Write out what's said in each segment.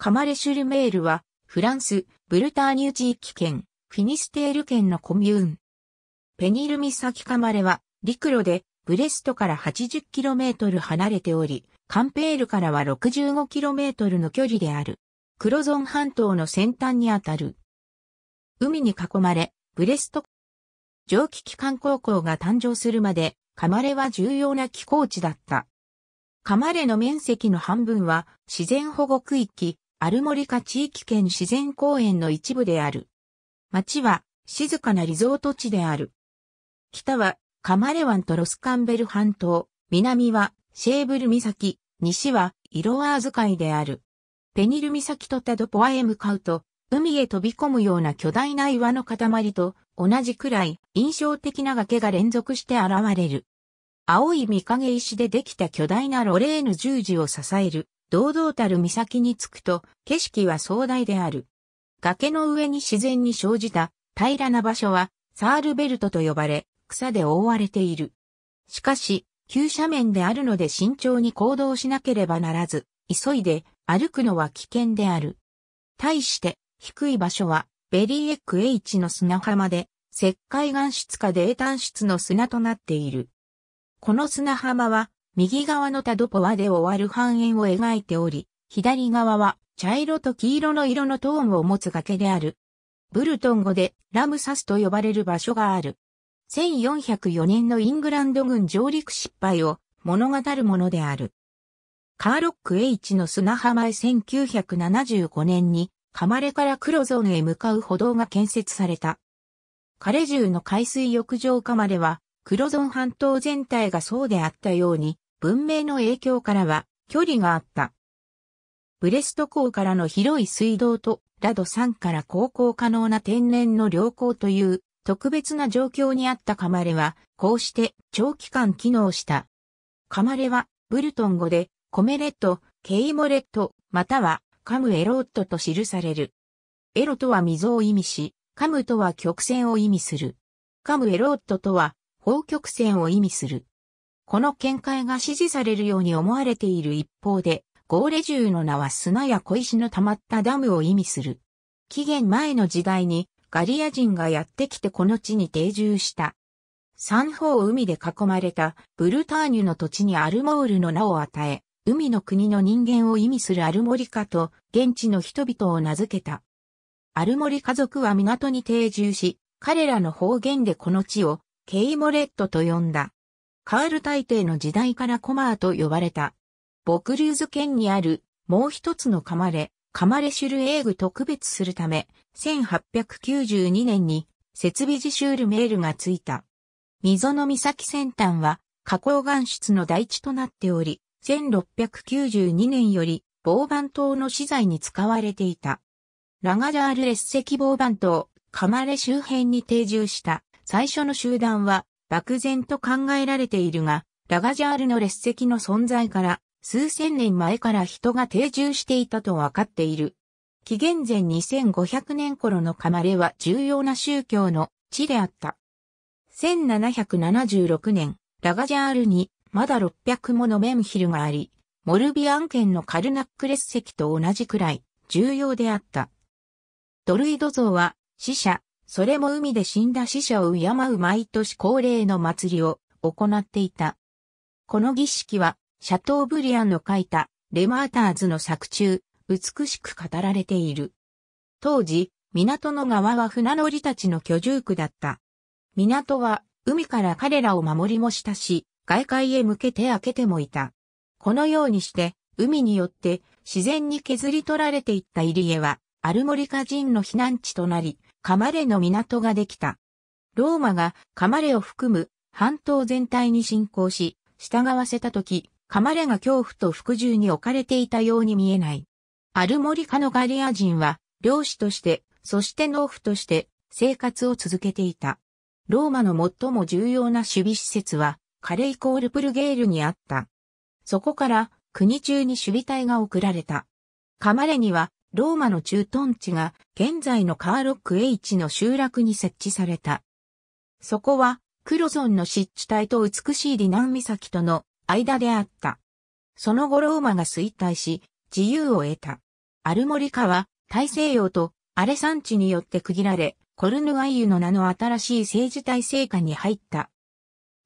カマレシュルメールは、フランス、ブルターニュ地域圏、フィニステール県のコミューン。ペニル岬カマレは、陸路で、ブレストから 80km 離れており、カンペールからは 65km の距離である。クロゾン半島の先端にあたる。海に囲まれ、ブレスト蒸気機関高校が誕生するまで、カマレは重要な気候地だった。カマレの面積の半分は自然保護区域、アルモリカ地域圏自然公園の一部である。町は静かなリゾート地である。北はカマレ湾とロスカンベル半島、南はシェーブル岬、西はイロワーズ海である。ペニル岬とタドポアへ向かうと、海へ飛び込むような巨大な岩の塊と同じくらい印象的な崖が連続して現れる。青い見影石でできた巨大なロレーヌ十字を支える堂々たる岬に着くと、景色は壮大である。崖の上に自然に生じた平らな場所は、サールベルトと呼ばれ、草で覆われている。しかし、急斜面であるので慎重に行動しなければならず、急いで歩くのは危険である。対して、低い場所は、ベリーエック H の砂浜で、石灰岩質か泥炭質の砂となっている。この砂浜は、右側のタドポワで終わる半円を描いており、左側は茶色と黄色の色のトーンを持つ崖である。ブルトン語でラムサスと呼ばれる場所がある。1404年のイングランド軍上陸失敗を物語るものである。カーロック H の砂浜へ1975年に、カマレからクロゾンへ向かう歩道が建設された。カレジュの海水浴場カマレは、クロゾン半島全体がそうであったように、文明の影響からは距離があった。ブレスト港からの広い水道と、ラド山から航行可能な天然の良好という特別な状況にあったカマレは、こうして長期間機能した。カマレは、ブルトン語で、コメレット、ケイモレット、または、カムエロットと記される。エロとは溝を意味し、カムとは曲線を意味する。カムエロットとは、方曲線を意味する。この見解が支持されるように思われている一方で、ゴーレ銃の名は砂や小石の溜まったダムを意味する。紀元前の時代にガリア人がやってきてこの地に定住した。三方を海で囲まれたブルターニュの土地にアルモールの名を与え、海の国の人間を意味するアルモリカと現地の人々を名付けた。アルモリ家族は港に定住し、彼らの方言でこの地をケイモレットと呼んだ。カール大帝の時代からコマーと呼ばれた。ボクリューズ県にあるもう一つのカマレ、カマレシュルエーグ特別するため、1892年に設備自習ルメールがついた。溝の岬先端は加工岩室の台地となっており、1692年より防板島の資材に使われていた。ラガジャール列石防板島、カマレ周辺に定住した最初の集団は漠然と考えられているが、ラガジャールの列席の存在から数千年前から人が定住していたとわかっている。紀元前2500年頃のカマレは重要な宗教の地であった。1776年、ラガジャールにまだ600ものメンヒルがあり、モルビアン県のカルナック列席と同じくらい重要であった。ドルイド像は死者、それも海で死んだ死者を敬う毎年恒例の祭りを行っていた。この儀式は、シャトーブリアンの書いたレマーターズの作中、美しく語られている。当時、港の側は船乗りたちの居住区だった。港は海から彼らを守りもしたし、外界へ向けて開けてもいた。このようにして、海によって自然に削り取られていった入江は、アルモリカ人の避難地となり、カマレの港ができた。ローマがカマレを含む半島全体に侵攻し、従わせたとき、カマレが恐怖と服従に置かれていたように見えない。アルモリカのガリア人は、漁師として、そして農夫として、生活を続けていた。ローマの最も重要な守備施設は、カレイコールプルゲールにあった。そこから、国中に守備隊が送られた。カマレには、ローマの駐屯地が現在のカーロック H の集落に設置された。そこはクロゾンの湿地帯と美しいリナン岬との間であった。その後ローマが衰退し、自由を得た。アルモリカは大西洋とアレ山地によって区切られ、コルヌアイユの名の新しい政治体制下に入った。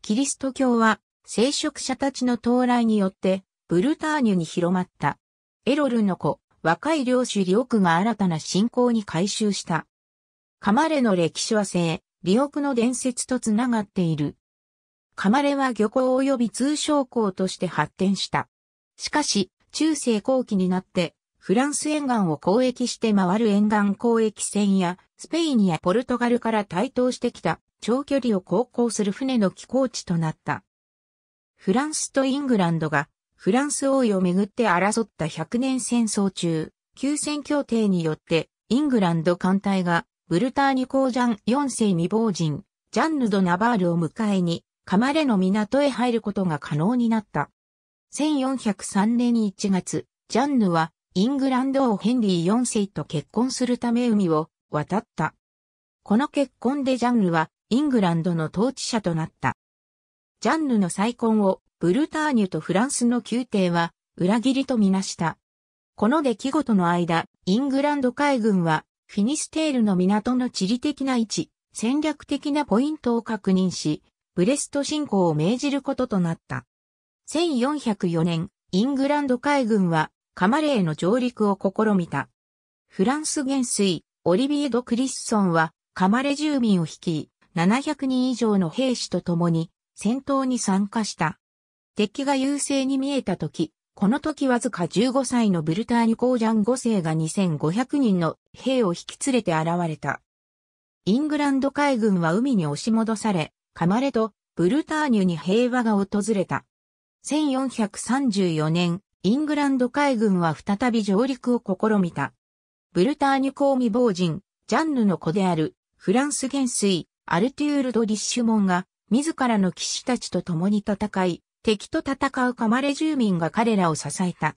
キリスト教は聖職者たちの到来によってブルターニュに広まった。エロルの子、若い領主李奥が新たな信仰に改修した。カマレの歴史は聖、李奥の伝説とつながっている。カマレは漁港及び通商港として発展した。しかし、中世後期になって、フランス沿岸を交易して回る沿岸交易船や、スペインやポルトガルから台頭してきた長距離を航行する船の寄港地となった。フランスとイングランドがフランス王位をめぐって争った100年戦争中、休戦協定によって、イングランド艦隊が、ブルターニュ公ジャン4世未亡人、ジャンヌ・ド・ナバールを迎えに、カマレの港へ入ることが可能になった。1403年1月、ジャンヌは、イングランド王ヘンリー4世と結婚するため海を渡った。この結婚でジャンヌはイングランドの統治者となった。ジャンヌの再婚をブルターニュとフランスの宮廷は裏切りとみなした。この出来事の間、イングランド海軍はフィニステールの港の地理的な位置、戦略的なポイントを確認し、ブレスト侵攻を命じることとなった。1404年、イングランド海軍はカマレーの上陸を試みた。フランス元帥、オリビエド・クリスソンはカマレ住民を率い、700人以上の兵士と共に戦闘に参加した。敵が優勢に見えた時、この時わずか15歳のブルターニュ・コージャン5世が2500人の兵を引き連れて現れた。イングランド海軍は海に押し戻され、カマレとブルターニュに平和が訪れた。1434年、イングランド海軍は再び上陸を試みた。ブルターニュ公未亡人、ジャンヌの子である、フランス元帥、アルテュール・ド・リッシュモンが、自らの騎士たちと共に戦い、敵と戦うカマレ住民が彼らを支えた。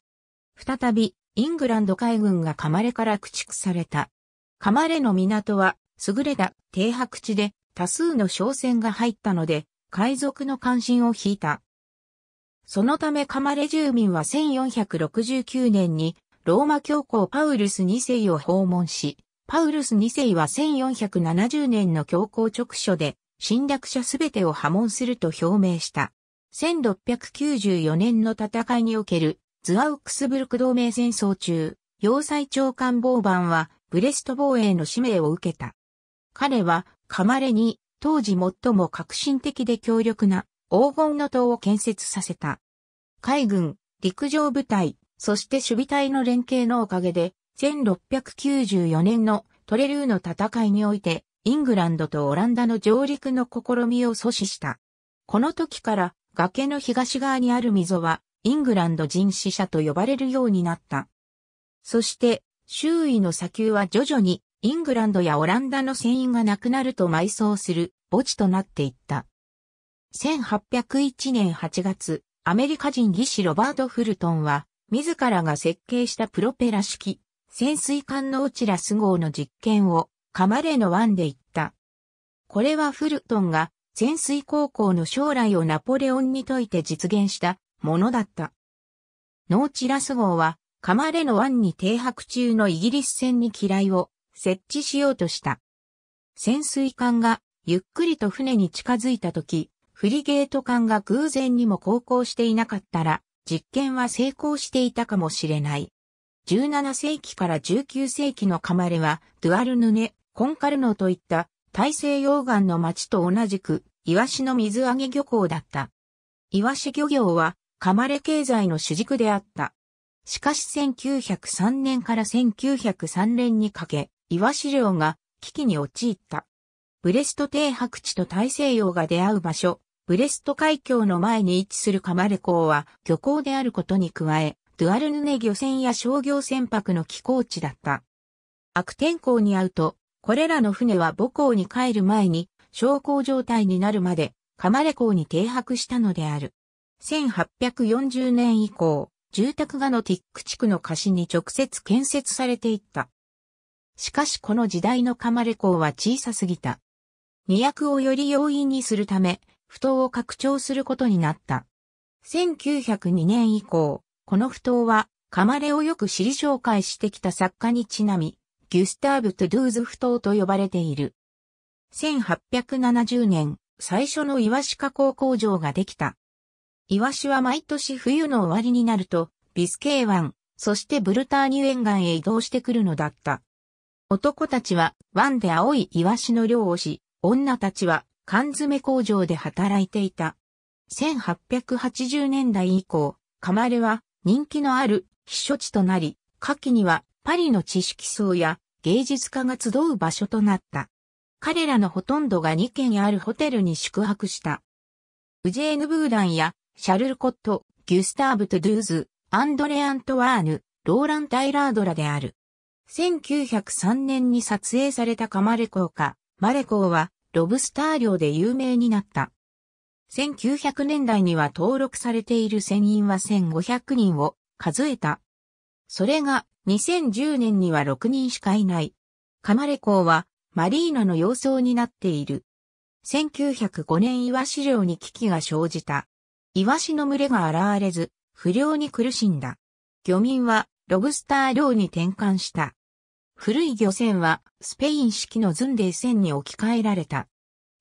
再び、イングランド海軍がカマレから駆逐された。カマレの港は、優れた停泊地で多数の商船が入ったので、海賊の関心を引いた。そのためカマレ住民は1469年にローマ教皇パウルス2世を訪問し、パウルス2世は1470年の教皇直書で侵略者すべてを破門すると表明した。1694年の戦いにおけるズアウクスブルク同盟戦争中、要塞長官バ番はブレスト防衛の使命を受けた。彼はカマレに当時最も革新的で強力な黄金の塔を建設させた。海軍、陸上部隊、そして守備隊の連携のおかげで、1694年のトレルーの戦いにおいて、イングランドとオランダの上陸の試みを阻止した。この時から崖の東側にある溝は、イングランド人死者と呼ばれるようになった。そして、周囲の砂丘は徐々に、イングランドやオランダの船員が亡くなると埋葬する墓地となっていった。1801年8月、アメリカ人技師ロバート・フルトンは、自らが設計したプロペラ式、潜水艦のオチラス号の実験を、カマレの湾で行った。これはフルトンが潜水高校の将来をナポレオンに説いて実現したものだった。ノーチラス号は、カマレの湾に停泊中のイギリス船に機雷を設置しようとした。潜水艦がゆっくりと船に近づいた時、フリゲート艦が偶然にも航行していなかったら、実験は成功していたかもしれない。17世紀から19世紀のカマレは、ドゥアルヌネ、コンカルノといった大西洋岸の町と同じく、イワシの水揚げ漁港だった。イワシ漁業は、マれ経済の主軸であった。しかし1903年から1903年にかけ、イワシ漁が危機に陥った。ブレスト低白地と大西洋が出会う場所、ブレスト海峡の前に位置するカマレ港は漁港であることに加え、ドゥアルヌネ漁船や商業船舶の寄港地だった。悪天候に遭うと、これらの船は母港に帰る前に、昇降状態になるまで、マレ港に停泊したのである。1840年以降、住宅がのティック地区の貸しに直接建設されていった。しかしこの時代のマレ港は小さすぎた。二役をより容易にするため、不当を拡張することになった。1902年以降、この不当は、マれをよく知り紹介してきた作家にちなみ、ギュスターブ・トゥドゥーズ不島と呼ばれている。1870年、最初のイワシ加工工場ができた。イワシは毎年冬の終わりになると、ビスケー湾、そしてブルターニュ沿岸へ移動してくるのだった。男たちは湾で青いイワシの漁をし、女たちは缶詰工場で働いていた。1880年代以降、カマレは人気のある避暑地となり、夏季にはパリの知識層や芸術家が集う場所となった。彼らのほとんどが2軒あるホテルに宿泊した。ウジェーヌ・ブーダンやシャルル・コット、ギュスターブ・トゥドゥーズ、アンドレ・アントワーヌ、ローラン・タイラードらである。1903年に撮影されたカマレコーか、マレコーはロブスター漁で有名になった。1900年代には登録されている船員は1500人を数えた。それが2010年には6人しかいない。カマレ港はマリーナの様相になっている。1905年イワシ漁に危機が生じた。イワシの群れが現れず、不漁に苦しんだ。漁民はロブスター漁に転換した。古い漁船はスペイン式のズンデイ船に置き換えられた。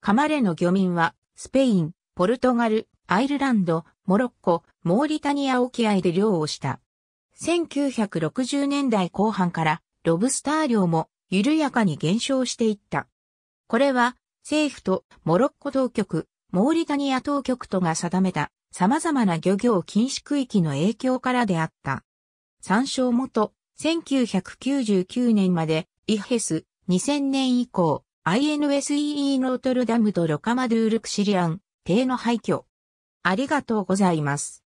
カマレの漁民はスペイン、ポルトガル、アイルランド、モロッコ、モーリタニア沖合で漁をした。1960年代後半からロブスター量も緩やかに減少していった。これは政府とモロッコ当局、モーリタニア当局とが定めた様々な漁業禁止区域の影響からであった。参照元、1999年までイヘス、2000年以降、INSEE ノートルダムとロカマドゥールクシリアン、邸の廃墟。ありがとうございます。